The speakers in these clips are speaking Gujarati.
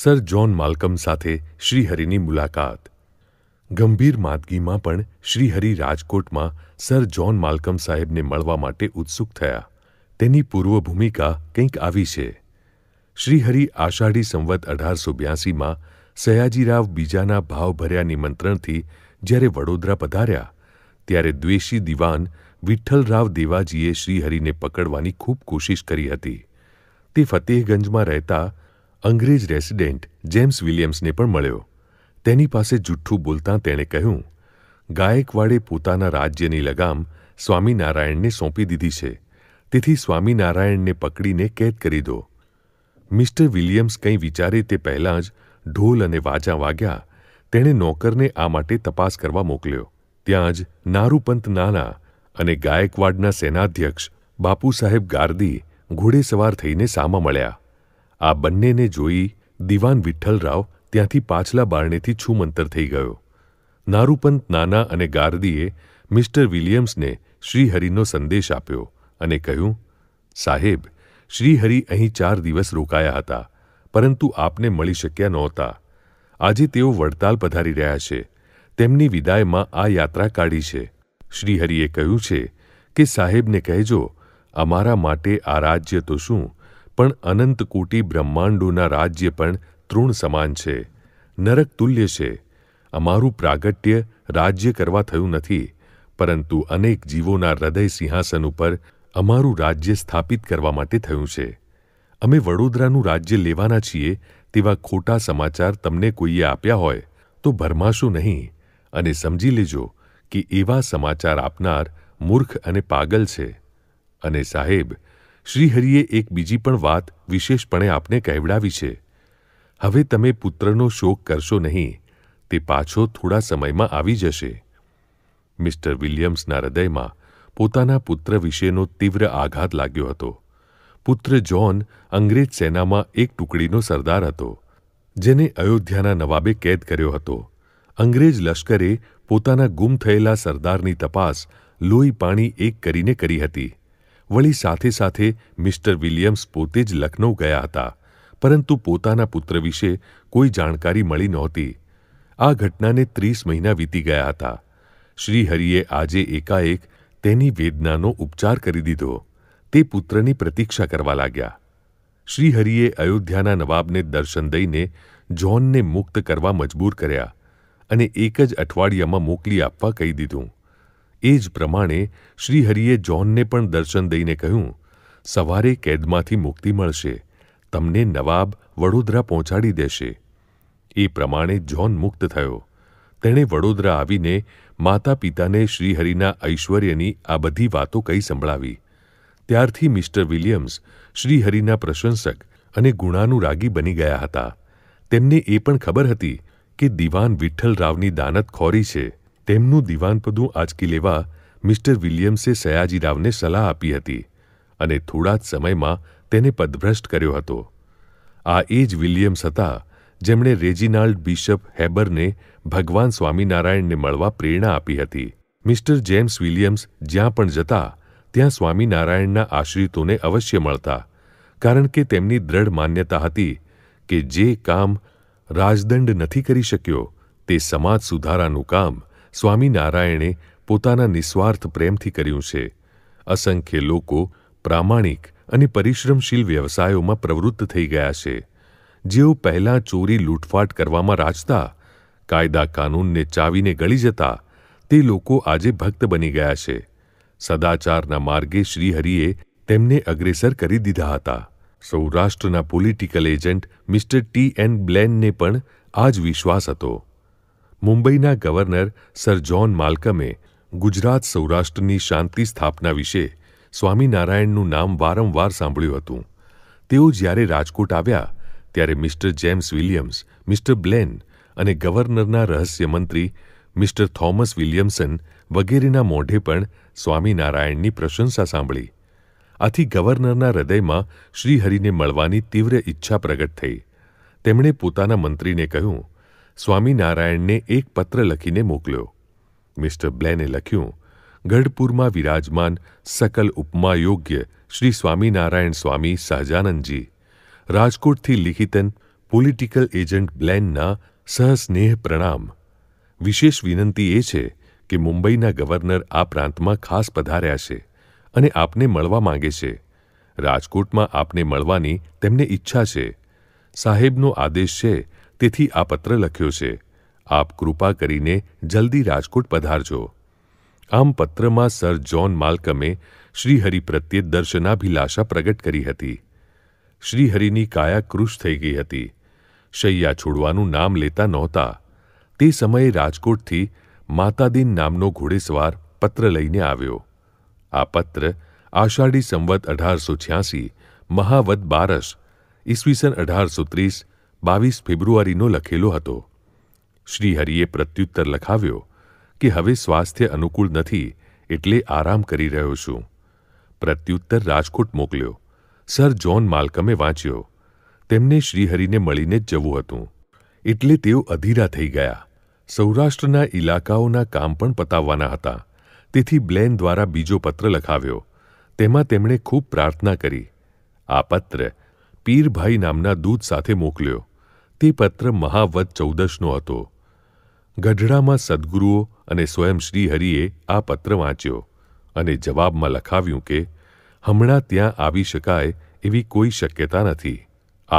સર જ્હોન માલ્કમ સાથે શ્રીહરિની મુલાકાત ગંભીર માદગીમાં પણ શ્રીહરિ રાજકોટમાં સર જ્હોન માલ્કમ સાહેબને મળવા માટે ઉત્સુક થયા તેની પૂર્વ ભૂમિકા કંઈક આવી છે શ્રીહરિ આષાઢી સંવત અઢારસો બ્યાસીમાં સયાજીરાવ બીજાના ભાવભર્યા નિમંત્રણથી જ્યારે વડોદરા પધાર્યા ત્યારે દ્વેષી દિવાન વિઠ્ઠલરાવ દેવાજીએ શ્રીહરિને પકડવાની ખૂબ કોશિશ કરી હતી તે ફતેહગંજમાં રહેતા અંગ્રેજ રેસિડેન્ટ જેમ્સ વિલિયમ્સને પણ મળ્યો તેની પાસે જુઠ્ઠું બોલતાં તેણે કહ્યું ગાયકવાડે પોતાના રાજ્યની લગામ સ્વામિનારાયણને સોંપી દીધી છે તેથી સ્વામિનારાયણને પકડીને કેદ કરી દો મિસ્ટર વિલિયમ્સ કંઈ વિચારે તે પહેલાં જ ઢોલ અને વાજા વાગ્યા તેણે નોકરને આ માટે તપાસ કરવા મોકલ્યો ત્યાં જ નારૂપંત નાના અને ગાયકવાડના સેનાધ્યક્ષ બાપુ સાહેબ ગાર્દી ઘોડેસવાર થઈને સામા મળ્યા આ બંનેને જોઈ દિવાન વિઠ્ઠલરાવ ત્યાંથી પાછલા બારણેથી છૂમંતર થઈ ગયો નારૂપંત નાના અને ગાર્દીએ મિસ્ટર વિલિયમ્સને શ્રીહરિનો સંદેશ આપ્યો અને કહ્યું સાહેબ શ્રીહરિ અહીં ચાર દિવસ રોકાયા હતા પરંતુ આપને મળી શક્યા નહોતા આજે તેઓ વડતાલ પધારી રહ્યા છે તેમની વિદાયમાં આ યાત્રા કાઢી છે શ્રીહરિએ કહ્યું છે કે સાહેબને કહેજો અમારા માટે આ રાજ્ય તો શું પણ અનંતકોટી બ્રહ્માંડોના રાજ્ય પણ તૃણ સમાન છે નરક તુલ્ય છે અમારું પ્રાગટ્ય રાજ્ય કરવા થયું નથી પરંતુ અનેક જીવોના હૃદય સિંહાસન ઉપર અમારું રાજ્ય સ્થાપિત કરવા માટે થયું છે અમે વડોદરાનું રાજ્ય લેવાના છીએ તેવા ખોટા સમાચાર તમને કોઈએ આપ્યા હોય તો ભરમાશો નહીં અને સમજી લેજો કે એવા સમાચાર આપનાર મૂર્ખ અને પાગલ છે અને સાહેબ શ્રીહરિએ એક બીજી પણ વાત વિશેષપણે આપને કહેવડાવી છે હવે તમે પુત્રનો શોક કરશો નહીં તે પાછો થોડા સમયમાં આવી જશે મિસ્ટર વિલિયમ્સના હૃદયમાં પોતાના પુત્ર વિશેનો તીવ્ર આઘાત લાગ્યો હતો પુત્ર જ્હોન અંગ્રેજ સેનામાં એક ટુકડીનો સરદાર હતો જેને અયોધ્યાના નવાબે કેદ કર્યો હતો અંગ્રેજ લશ્કરે પોતાના ગુમ થયેલા સરદારની તપાસ લોહી પાણી એક કરીને કરી હતી વળી સાથે સાથે મિસ્ટર વિલિયમ્સ પોતે જ લખનૌ ગયા હતા પરંતુ પોતાના પુત્ર વિશે કોઈ જાણકારી મળી નહોતી આ ઘટનાને ત્રીસ મહિના વીતી ગયા હતા શ્રીહરિએ આજે એકાએક તેની વેદનાનો ઉપચાર કરી દીધો તે પુત્રની પ્રતીક્ષા કરવા લાગ્યા શ્રીહરિએ અયોધ્યાના નવાબને દર્શન દઈને જ્હોનને મુક્ત કરવા મજબૂર કર્યા અને એક જ અઠવાડિયામાં મોકલી આપવા કહી દીધું એ જ પ્રમાણે શ્રીહરિએ જ્હોનને પણ દર્શન દઈને કહ્યું સવારે કેદમાંથી મુક્તિ મળશે તમને નવાબ વડોદરા પહોંચાડી દેશે એ પ્રમાણે જ્હોન મુક્ત થયો તેણે વડોદરા આવીને માતા પિતાને શ્રીહરિના ઐશ્વર્યની આ બધી વાતો કહી સંભળાવી ત્યારથી મિસ્ટર વિલિયમ્સ શ્રીહરિના પ્રશંસક અને ગુણાનુરાગી બની ગયા હતા તેમને એ પણ ખબર હતી કે દિવાન વિઠ્ઠલરાવની દાનતખોરી છે તેમનું દિવાનપદું આંચકી લેવા મિસ્ટર વિલિયમ્સે સયાજીરાવને સલાહ આપી હતી અને થોડા જ સમયમાં તેને પદભ્રષ્ટ કર્યો હતો આ એ જ વિલિયમ્સ હતા જેમણે રેજિનાલ્ડ બિશપ હેબરને ભગવાન સ્વામિનારાયણને મળવા પ્રેરણા આપી હતી મિસ્ટર જેમ્સ વિલિયમ્સ જ્યાં પણ જતા ત્યાં સ્વામિનારાયણના આશ્રિતોને અવશ્ય મળતા કારણ કે તેમની દ્રઢ માન્યતા હતી કે જે કામ રાજદંડ નથી કરી શક્યો તે સમાજ સુધારાનું કામ સ્વામિનારાયણે પોતાના નિસ્વાર્થ પ્રેમથી કર્યું છે અસંખ્ય લોકો પ્રામાણિક અને પરિશ્રમશીલ વ્યવસાયોમાં પ્રવૃત્ત થઈ ગયા છે જેઓ પહેલાં ચોરી લૂંટફાટ કરવામાં રાજતા કાયદા કાનૂનને ચાવીને ગળી જતા તે લોકો આજે ભક્ત બની ગયા છે સદાચારના માર્ગે શ્રીહરિએ તેમને અગ્રેસર કરી દીધા હતા સૌરાષ્ટ્રના political agent mister T N બ્લેનને પણ આ જ વિશ્વાસ હતો મુંબઈના ગવર્નર સર જ્હોન માલ્કમે ગુજરાત સૌરાષ્ટ્રની શાંતિ સ્થાપના વિશે સ્વામિનારાયણનું નામ વારંવાર સાંભળ્યું હતું તેઓ જ્યારે રાજકોટ આવ્યા ત્યારે mister James Williams mister Blane અને ગવર્નરના રહસ્યમંત્રી મિસ્ટર થોમસ વિલિયમ્સન વગેરેના મોઢે પણ સ્વામિનારાયણની પ્રશંસા સાંભળી આથી ગવર્નરના હૃદયમાં શ્રીહરિને મળવાની તીવ્ર ઈચ્છા પ્રગટ થઈ તેમણે પોતાના મંત્રીને કહ્યું સ્વામિનારાયણને એક પત્ર લખીને મોકલ્યો મિસ્ટર બ્લેને લખ્યું ગઢપુરમાં વિરાજમાન સકલ ઉપમા યોગ્ય શ્રી સ્વામિનારાયણ સ્વામી સહજાનંદજી રાજકોટથી લિખિતન પોલિટિકલ એજન્ટ બ્લેનના સહસ્નેહ પ્રણામ વિશેષ વિનંતી એ છે કે મુંબઈના ગવર્નર આ પ્રાંતમાં ખાસ પધાર્યા છે અને આપને મળવા માંગે છે રાજકોટમાં આપને મળવાની તેમને ઈચ્છા છે સાહેબનો આદેશ છે તેથી આ પત્ર લખ્યો છે આપ કૃપા કરીને જલ્દી રાજકોટ પધારજો આમ પત્રમાં સર જ્હોન માલકમે શ્રીહરિ પ્રત્યે દર્શનાભિલાષા પ્રગટ કરી હતી શ્રીહરિની કાયા કૃશ થઈ ગઈ હતી શૈયા છોડવાનું નામ લેતા નહોતા તે સમયે રાજકોટથી માતાદીન નામનો ઘોડેસવાર પત્ર લઈને આવ્યો આ પત્ર આષાઢી સંવત અઢારસો છ્યાસી મહાવત બારસ ઈસવીસન અઢારસો ત્રીસ બાવીસ ફેબ્રુઆરીનો લખેલો હતો શ્રીહરિએ પ્રત્યુત્તર લખાવ્યો કે હવે સ્વાસ્થ્ય અનુકૂળ નથી એટલે આરામ કરી રહ્યો છું પ્રત્યુત્તર રાજકોટ મોકલ્યો સર જ્હોન માલકમે વાંચ્યો તેમને શ્રીહરિને મળીને જ જવું હતું એટલે તેઓ અધીરા થઈ ગયા સૌરાષ્ટ્રના ઇલાકાઓના કામ પણ પતાવવાના હતા તેથી બ્લેન દ્વારા બીજો પત્ર લખાવ્યો તેમાં તેમણે ખૂબ પ્રાર્થના કરી આ પત્ર પીરભાઈ નામના દૂધ સાથે મોકલ્યો તે પત્ર મહાવત ચૌદશનો હતો ગઢડામાં સદગુરુઓ અને સ્વયં શ્રીહરિએ આ પત્ર વાંચ્યો અને જવાબમાં લખાવ્યું કે હમણાં ત્યાં આવી શકાય એવી કોઈ શક્યતા નથી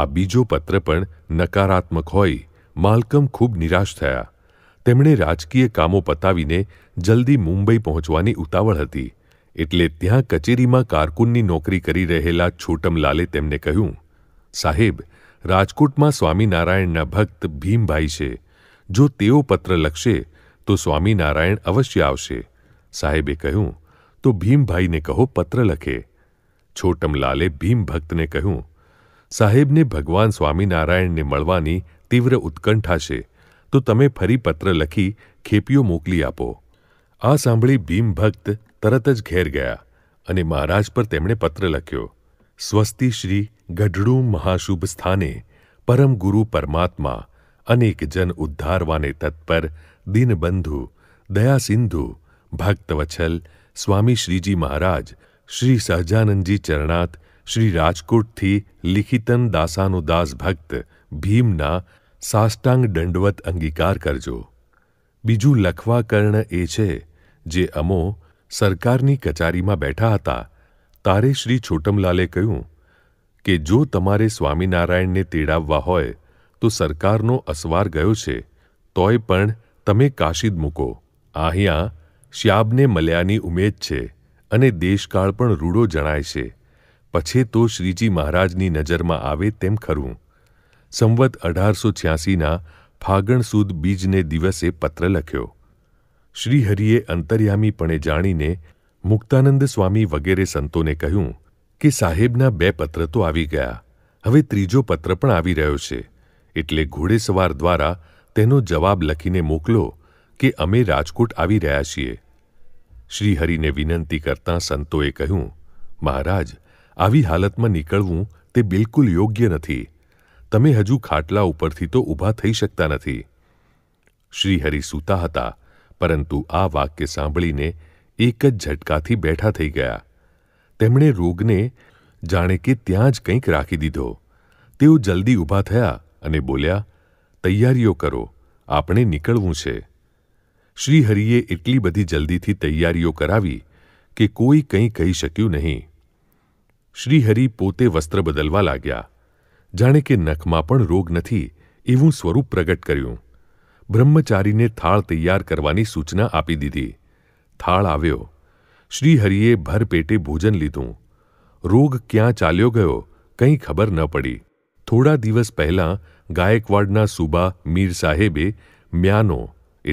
આ બીજો પત્ર પણ નકારાત્મક હોય માલકમ ખૂબ નિરાશ થયા તેમણે રાજકીય કામો પતાવીને જલ્દી મુંબઈ પહોંચવાની ઉતાવળ હતી એટલે ત્યાં કચેરીમાં કારકુનની નોકરી કરી રહેલા છોટમલાલે તેમને કહ્યું સાહેબ રાજકોટમાં સ્વામિનારાયણના ભક્ત ભીમભાઈ છે જો તેઓ પત્ર લખશે તો સ્વામિનારાયણ અવશ્ય આવશે સાહેબે કહ્યું તો ભીમભાઈને કહો પત્ર લખે છોટમલાલે ભીમ ભક્તને કહ્યું સાહેબને ભગવાન સ્વામિનારાયણને મળવાની તીવ્ર ઉત્કંઠા છે તો તમે ફરી પત્ર લખી ખેપીઓ મોકલી આપો આ સાંભળી ભીમભક્ત તરત જ ઘેર ગયા અને મહારાજ પર તેમણે પત્ર લખ્યો સ્વસ્તિ શ્રી ગઢડું મહાશુભ સ્થાને પરમ ગુરુ પરમાત્મા અનેક જન ઉદ્ધારવાને તત્પર દિનબંધુ દયાસિંધુ ભક્તવછલ સ્વામી શ્રીજી મહારાજ શ્રી સહજાનંદજી ચરણાત શ્રી રાજકોટથી લિખિતન દાસાનુદાસ ભક્ત ભીમના સાષ્ટાંગ દંડવત અંગીકાર કરજો બીજું લખવા કર્ણ એ છે જે અમો સરકારની કચારીમાં બેઠા હતા તારે શ્રી છોટમલાલે કહ્યું કે જો તમારે સ્વામિનારાયણને તેડાવવા હોય તો સરકારનો અસવાર ગયો છે તોય પણ તમે કાશીદ મૂકો અહીંયા શ્યાબને મળ્યાની ઉમેદ છે અને દેશકાળ પણ રૂડો જણાય છે પછી તો શ્રીજી મહારાજની નજરમાં આવે તેમ ખરું સંવત અઢારસો છ્યાસીના ફાગણ સુદ બીજને દિવસે પત્ર લખ્યો શ્રીહરિએ અંતર્યામીપણે જાણીને મુક્તાનંદ સ્વામી વગેરે સંતોને કહ્યું કે સાહેબના બે પત્ર તો આવી ગયા હવે ત્રીજો પત્ર પણ આવી રહ્યો છે એટલે ઘોડેસવાર દ્વારા તેનો જવાબ લખીને મોકલો કે અમે રાજકોટ આવી રહ્યા છીએ શ્રીહરિને વિનંતી કરતા સંતોએ કહ્યું મહારાજ આવી હાલતમાં નીકળવું તે બિલકુલ યોગ્ય નથી તમે હજુ ખાટલા ઉપરથી તો ઊભા થઈ શકતા નથી શ્રીહરિ સૂતા હતા પરંતુ આ વાક્ય સાંભળીને એક જ ઝટકાથી બેઠા થઈ ગયા તેમણે રોગને જાણે કે ત્યાં જ કંઈક રાખી દીધો તેઓ જલ્દી ઊભા થયા અને બોલ્યા તૈયારીઓ કરો આપણે નીકળવું છે શ્રીહરિએ એટલી બધી જલ્દીથી તૈયારીઓ કરાવી કે કોઈ કંઈ કહી શક્યું નહીં શ્રીહરિ પોતે વસ્ત્ર બદલવા લાગ્યા જાણે કે નખમાં પણ રોગ નથી એવું સ્વરૂપ પ્રગટ કર્યું બ્રહ્મચારીને થાળ તૈયાર કરવાની સૂચના આપી દીધી થાળ આવ્યો શ્રીહરિએ ભરપેટે ભોજન લીધું રોગ ક્યાં ચાલ્યો ગયો કંઈ ખબર ન પડી થોડા દિવસ પહેલાં ગાયકવાડના સુબા મીર સાહેબે મ્યાનો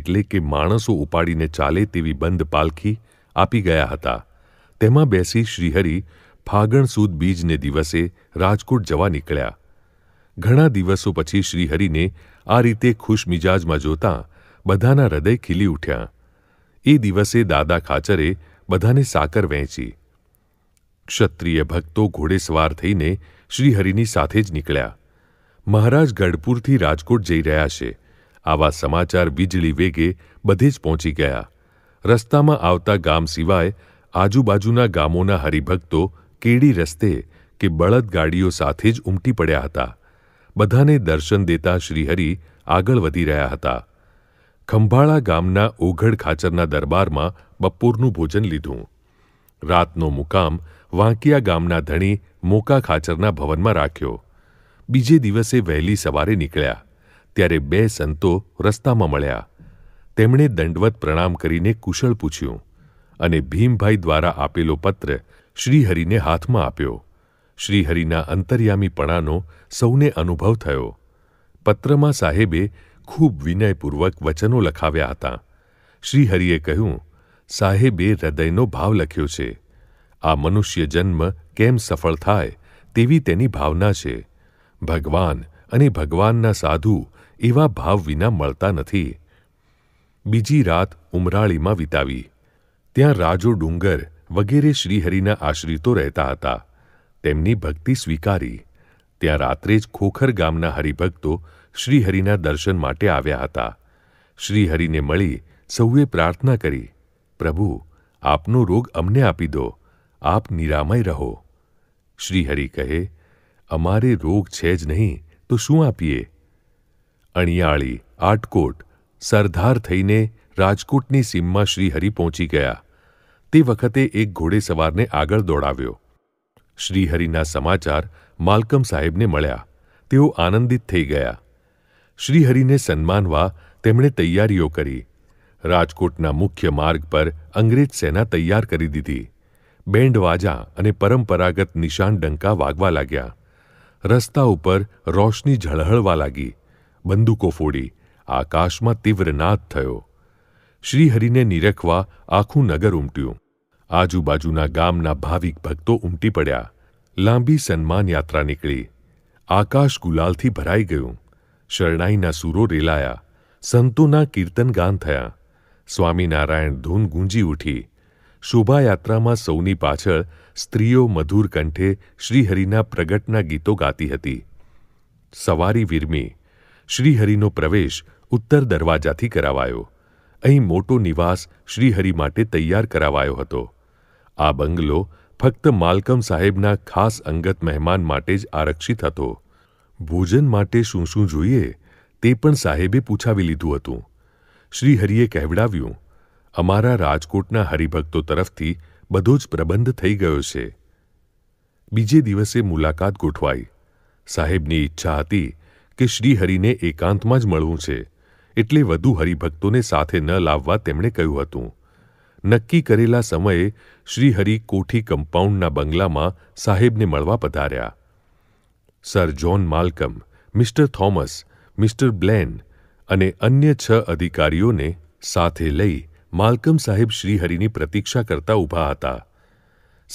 એટલે કે માણસો ઉપાડીને ચાલે તેવી બંધ પાલખી આપી ગયા હતા તેમાં બેસી શ્રીહરિ ફાગણ સુદ બીજને દિવસે રાજકોટ જવા નીકળ્યા ઘણા દિવસો પછી શ્રીહરિને આ રીતે ખુશમિજાજમાં જોતા બધાના હૃદય ખીલી ઉઠ્યા એ દિવસે દાદા ખાચરે બધાને સાકર વહેંચી ક્ષત્રિય ભક્તો ઘોડેસવાર થઈને શ્રીહરિની સાથે જ નીકળ્યા મહારાજ ગઢપુરથી રાજકોટ જઈ રહ્યા છે આવા સમાચાર વીજળી વેગે બધે જ પહોંચી ગયા રસ્તામાં આવતા ગામ સિવાય આજુબાજુના ગામોના હરિભક્તો કેડી રસ્તે કે બળદ ગાડીઓ સાથે જ ઉમટી પડ્યા હતા બધાને દર્શન દેતા શ્રીહરિ આગળ વધી રહ્યા હતા ખંભાળા ગામના ઓઘડ ખાચરના દરબારમાં બપોરનું ભોજન લીધું રાતનો મુકામ વાંકિયા ગામના ધણી મોકા ખાચરના ભવનમાં રાખ્યો બીજે દિવસે વહેલી સવારે નીકળ્યા ત્યારે બે સંતો રસ્તામાં મળ્યા તેમણે દંડવત પ્રણામ કરીને કુશળ પૂછ્યું અને ભીમભાઈ દ્વારા આપેલો પત્ર શ્રીહરિને હાથમાં આપ્યો શ્રીહરિના અંતર્યામીપણાનો સૌને અનુભવ થયો પત્રમાં સાહેબે ખૂબ વિનયપૂર્વક વચનો લખાવ્યા હતા શ્રીહરિએ કહ્યું સાહેબે હૃદયનો ભાવ લખ્યો છે આ મનુષ્ય જન્મ કેમ સફળ થાય તેવી તેની ભાવના છે ભગવાન અને ભગવાનના સાધુ એવા ભાવ વિના મળતા નથી બીજી રાત ઉમરાળીમાં વિતાવી ત્યાં રાજો ડુંગર વગેરે શ્રીહરિના આશ્રિતો રહેતા હતા તેમની ભક્તિ સ્વીકારી ત્યાં રાત્રે જ ખોખર ગામના હરિભક્તો શ્રીહરિના દર્શન માટે આવ્યા હતા શ્રીહરિને મળી સૌએ પ્રાર્થના કરી પ્રભુ આપનો રોગ અમને આપી દો આપ નિરામય રહો શ્રીહરિ કહે અમારે રોગ છે જ નહીં તો શું આપીએ અણિયાળી આટકોટ સરદાર થઈને રાજકોટની સીમમાં શ્રીહરિ પહોંચી ગયા તે વખતે એક ઘોડેસવારને આગળ દોડાવ્યો શ્રીહરિના સમાચાર માલકમ સાહેબને મળ્યા તેઓ આનંદિત થઈ ગયા શ્રીહરિને સન્માનવા તેમણે તૈયારીઓ કરી રાજકોટના મુખ્ય માર્ગ પર અંગ્રેજ સેના તૈયાર કરી દીધી બેન્ડવાજા અને પરંપરાગત નિશાન ડંકા વાગવા લાગ્યા રસ્તા ઉપર રોશની ઝળહળવા લાગી બંદૂકો ફોડી આકાશમાં તીવ્ર નાદ થયો શ્રીહરિને નિરખવા આખું નગર ઉમટ્યું આજુબાજુના ગામના ભાવિક ભક્તો ઉમટી પડ્યા લાંબી સન્માન યાત્રા નીકળી આકાશ ગુલાલથી ભરાઈ ગયું શરણાઈના સૂરો રેલાયા સંતોના ગાન થયા સ્વામિનારાયણ ધૂન ગુંજી ઉઠી શોભાયાત્રામાં સૌની પાછળ સ્ત્રીઓ મધુર કંઠે શ્રીહરિના પ્રગટના ગીતો ગાતી હતી સવારી વિરમી શ્રીહરિનો પ્રવેશ ઉત્તર દરવાજાથી કરાવાયો અહીં મોટો નિવાસ શ્રીહરિ માટે તૈયાર કરાવાયો હતો આ બંગલો ફક્ત માલકમ સાહેબના ખાસ અંગત મહેમાન માટે જ આરક્ષિત હતો ભોજન માટે શું શું જોઈએ તે પણ સાહેબે પૂછાવી લીધું હતું શ્રીહરિએ કહેવડાવ્યું અમારા રાજકોટના હરિભક્તો તરફથી બધો જ પ્રબંધ થઈ ગયો છે બીજે દિવસે મુલાકાત ગોઠવાઈ સાહેબની ઈચ્છા હતી કે શ્રીહરિને એકાંતમાં જ મળવું છે એટલે વધુ હરિભક્તોને સાથે ન લાવવા તેમણે કહ્યું હતું નક્કી કરેલા સમયે શ્રીહરિ કોઠી કમ્પાઉન્ડના બંગલામાં સાહેબને મળવા પધાર્યા sir John Malcolm mister Thomas mister Blane અને અન્ય છ અધિકારીઓને સાથે લઈ માલકમ સાહેબ શ્રીહરિની પ્રતીક્ષા કરતા ઊભા હતા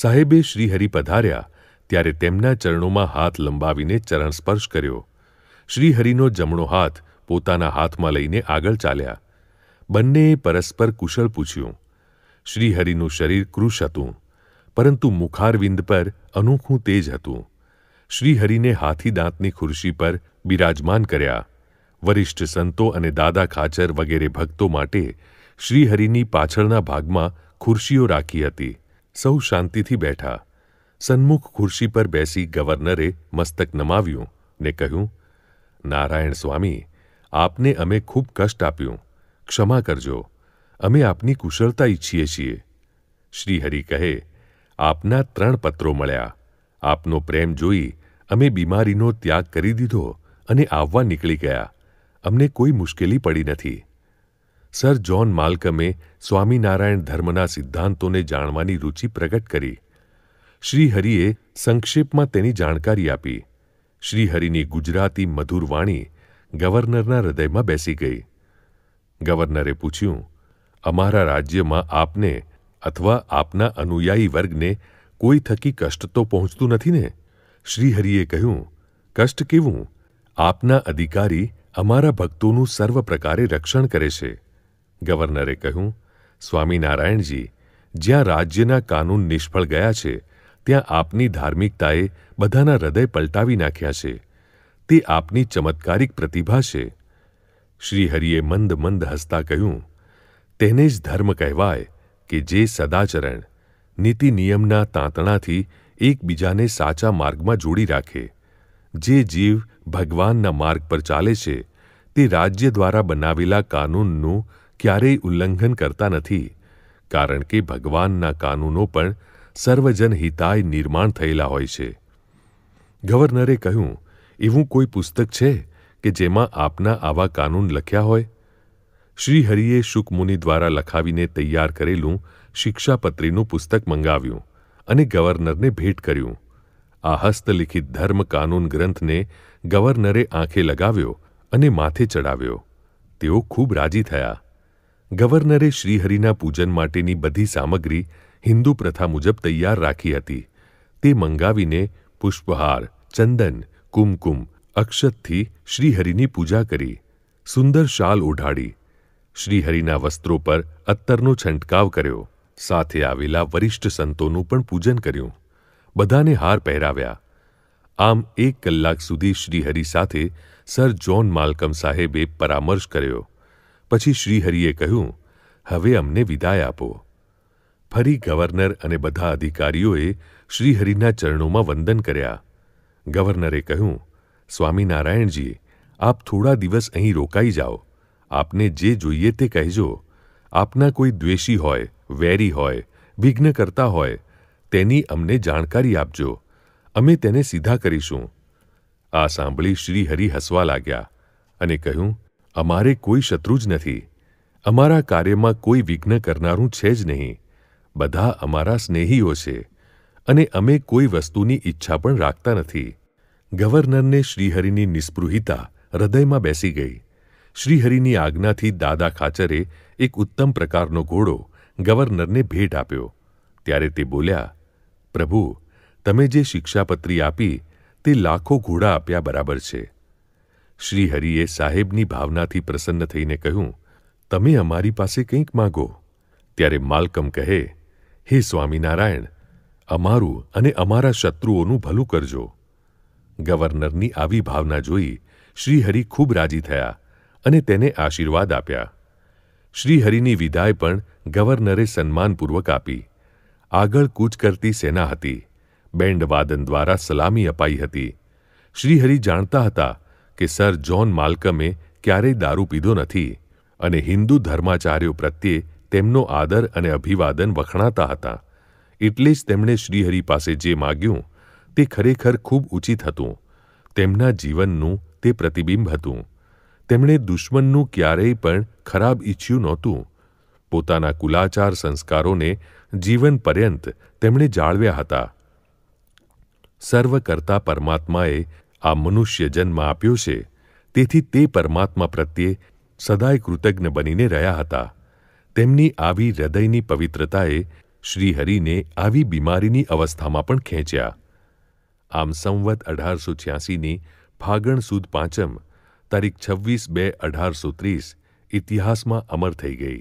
સાહેબે શ્રીહરિ પધાર્યા ત્યારે તેમના ચરણોમાં હાથ લંબાવીને ચરણ સ્પર્શ કર્યો શ્રીહરિનો જમણો હાથ પોતાના હાથમાં લઈને આગળ ચાલ્યા બંનેએ પરસ્પર કુશળ પૂછ્યું શ્રીહરિનું શરીર કૃશ હતું પરંતુ મુખારવિંદ પર અનોખું તેજ હતું શ્રીહરિને હાથીદાંતની ખુરશી પર બિરાજમાન કર્યા વરિષ્ઠ સંતો અને દાદા ખાચર વગેરે ભક્તો માટે શ્રીહરિની પાછળના ભાગમાં ખુરશીઓ રાખી હતી સૌ શાંતિથી બેઠા સન્મુખ ખુરશી પર બેસી ગવર્નરે મસ્તક નમાવ્યું ને કહ્યું નારાયણ સ્વામી આપને અમે ખૂબ કષ્ટ આપ્યું ક્ષમા કરજો અમે આપની કુશળતા ઈચ્છીએ છીએ શ્રીહરિ કહે આપના ત્રણ પત્રો મળ્યા આપનો પ્રેમ જોઈ અમે બીમારીનો ત્યાગ કરી દીધો અને આવવા નીકળી ગયા અમને કોઈ મુશ્કેલી પડી નથી સર જ્હોન માલ્કમે સ્વામિનારાયણ ધર્મના સિદ્ધાંતોને જાણવાની રુચિ પ્રગટ કરી શ્રીહરિએ સંક્ષેપમાં તેની જાણકારી આપી શ્રીહરિની ગુજરાતી મધુર વાણી ગવર્નરના હૃદયમાં બેસી ગઈ ગવર્નરે પૂછ્યું અમારા રાજ્યમાં આપને અથવા આપના અનુયાયી વર્ગને કોઈ થકી કષ્ટ તો પહોંચતું નથી ને શ્રીહરિએ કહ્યું કષ્ટ કેવું આપના અધિકારી અમારા ભક્તોનું સર્વ પ્રકારે રક્ષણ કરે છે ગવર્નરે કહ્યું સ્વામિનારાયણજી જ્યાં રાજ્યના કાનૂન નિષ્ફળ ગયા છે ત્યાં આપની ધાર્મિકતાએ બધાના હૃદય પલટાવી નાખ્યા છે તે આપની ચમત્કારિક પ્રતિભા છે શ્રીહરિએ મંદ મંદ હસતા કહ્યું તેને જ ધર્મ કહેવાય કે જે સદાચરણ નીતિ નિયમના તાંતણાથી એકબીજાને સાચા માર્ગમાં જોડી રાખે જે જીવ ભગવાનના માર્ગ પર ચાલે છે તે રાજ્ય દ્વારા બનાવેલા કાનૂનનું ક્યારેય ઉલ્લંઘન કરતા નથી કારણ કે ભગવાનના કાનૂનો પણ સર્વજન હિતાય નિર્માણ થયેલા હોય છે ગવર્નરે કહ્યું એવું કોઈ પુસ્તક છે કે જેમાં આપના આવા કાનૂન લખ્યા હોય શ્રી હરિએ શુકમુનિ દ્વારા લખાવીને તૈયાર કરેલું શિક્ષાપત્રીનું પુસ્તક મંગાવ્યું અને ગવર્નરને ભેટ કર્યું આ હસ્તલિખિત ધર્મ કાનૂન ગ્રંથને ગવર્નરે આંખે લગાવ્યો અને માથે ચડાવ્યો તેઓ ખૂબ રાજી થયા ગવર્નરે શ્રીહરિના પૂજન માટેની બધી સામગ્રી હિન્દુ પ્રથા મુજબ તૈયાર રાખી હતી તે મંગાવીને પુષ્પહાર ચંદન કુમકુમ અક્ષતથી શ્રીહરિની પૂજા કરી સુંદર શાલ ઓઢાડી શ્રીહરિના વસ્ત્રો પર અત્તરનો છંટકાવ કર્યો સાથે આવેલા વરિષ્ઠ સંતોનું પણ પૂજન કર્યું બધાને હાર પહેરાવ્યા આમ એક કલાક સુધી શ્રીહરિ સાથે સર જ્હોન માલકમ સાહેબે પરામર્શ કર્યો પછી શ્રીહરિએ કહ્યું હવે અમને વિદાય આપો ફરી ગવર્નર અને બધા અધિકારીઓએ શ્રીહરિના ચરણોમાં વંદન કર્યા ગવર્નરે કહ્યું સ્વામિનારાયણજી આપ થોડા દિવસ અહીં રોકાઈ જાઓ આપને જે જોઈએ તે કહેજો આપના કોઈ દ્વેષી હોય વેરી હોય વિઘ્ન કરતા હોય તેની અમને જાણકારી આપજો અમે તેને સીધા કરીશું આ સાંભળી શ્રી હરિ હસવા લાગ્યા અને કહ્યું અમારે કોઈ શત્રુ જ નથી અમારા કાર્યમાં કોઈ વિઘ્ન કરનારું છે જ નહીં બધા અમારા સ્નેહીઓ છે અને અમે કોઈ વસ્તુની ઈચ્છા પણ રાખતા નથી ગવર્નરને શ્રીહરિની નિસ્પૃહિતા હૃદયમાં બેસી ગઈ શ્રીહરિની આજ્ઞાથી દાદા ખાચરે એક ઉત્તમ પ્રકારનો ઘોડો ગવર્નરને ભેટ આપ્યો ત્યારે તે બોલ્યા પ્રભુ તમે જે શિક્ષાપત્રી આપી તે લાખો ઘોડા આપ્યા બરાબર છે શ્રી હરિએ સાહેબની ભાવનાથી પ્રસન્ન થઈને કહ્યું તમે અમારી પાસે કંઈક માગો ત્યારે માલકમ કહે હે સ્વામિનારાયણ અમારું અને અમારા શત્રુઓનું ભલું કરજો ગવર્નરની આવી ભાવના જોઈ શ્રીહરિ ખૂબ રાજી થયા અને તેને આશીર્વાદ આપ્યા શ્રીહરિની વિદાય પણ ગવર્નરે સન્માનપૂર્વક આપી આગળ કૂચ કરતી સેના હતી બેન્ડવાદન દ્વારા સલામી અપાઈ હતી શ્રીહરિ જાણતા હતા કે સર જ્હોન માલ્કમે ક્યારેય દારૂ પીધો નથી અને હિન્દુ ધર્માચાર્યો પ્રત્યે તેમનો આદર અને અભિવાદન વખણાતા હતા એટલે જ તેમણે શ્રીહરિ પાસે જે માગ્યું તે ખરેખર ખૂબ ઉચિત હતું તેમના જીવનનું તે પ્રતિબિંબ હતું તેમણે દુશ્મનનું ક્યારેય પણ ખરાબ ઈચ્છ્યું નહોતું પોતાના કુલાચાર સંસ્કારોને જીવન પર્યંત તેમણે જાળવ્યા હતા સર્વ કરતા પરમાત્માએ આ મનુષ્ય જન્મ આપ્યો છે તેથી તે પરમાત્મા પ્રત્યે સદાય કૃતજ્ઞ બનીને રહ્યા હતા તેમની આવી હૃદયની પવિત્રતાએ શ્રીહરિને આવી બીમારીની અવસ્થામાં પણ ખેંચ્યા આમ સંવત અઢારસો છ્યાસીની ફાગણ સુદ પાંચમ તારીખ છવ્વીસ બે અઢારસો ત્રીસ ઇતિહાસમાં અમર થઈ ગઈ